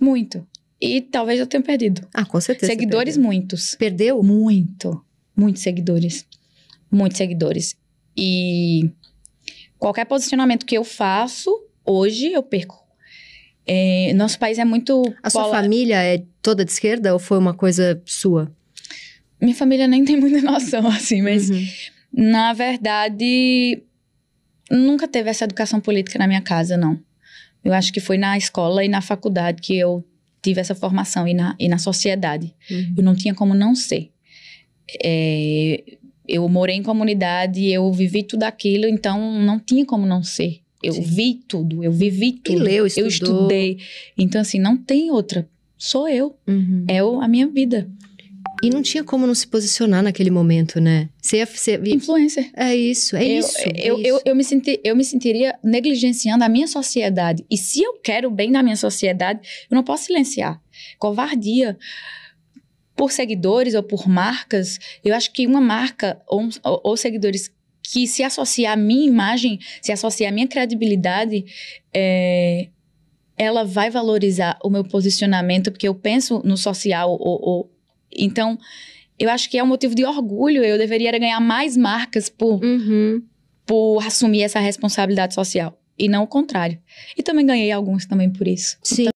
Muito. E talvez eu tenha perdido. Ah, com certeza. Seguidores, muitos. Perdeu? Muito. Muitos seguidores. Muitos seguidores. E qualquer posicionamento que eu faço, hoje eu perco. É, nosso país é muito. A sua família é toda de esquerda ou foi uma coisa sua? Minha família nem tem muita noção, assim, mas uhum. na verdade nunca teve essa educação política na minha casa, não. Eu acho que foi na escola e na faculdade que eu tive essa formação e na, e na sociedade. Uhum. Eu não tinha como não ser. É, eu morei em comunidade, eu vivi tudo aquilo, então não tinha como não ser. Eu Sim. vi tudo, eu vivi tudo. E leu, estudou. Eu estudei. Então, assim, não tem outra. Sou eu. Uhum. É o, a minha vida. E não tinha como não se posicionar naquele momento, né? Influencer. É isso, é, eu, isso, eu, é eu, isso. Eu, eu, me senti, eu me sentiria negligenciando a minha sociedade. E se eu quero bem da minha sociedade, eu não posso silenciar. Covardia por seguidores ou por marcas, eu acho que uma marca ou, ou, seguidores que se associar à minha imagem, se associar à minha credibilidade, é, ela vai valorizar o meu posicionamento, porque eu penso no social ou, ou, então, eu acho que é um motivo de orgulho. Eu deveria ganhar mais marcas por, uhum. por assumir essa responsabilidade social. E não o contrário. E também ganhei alguns também por isso. Sim. Então,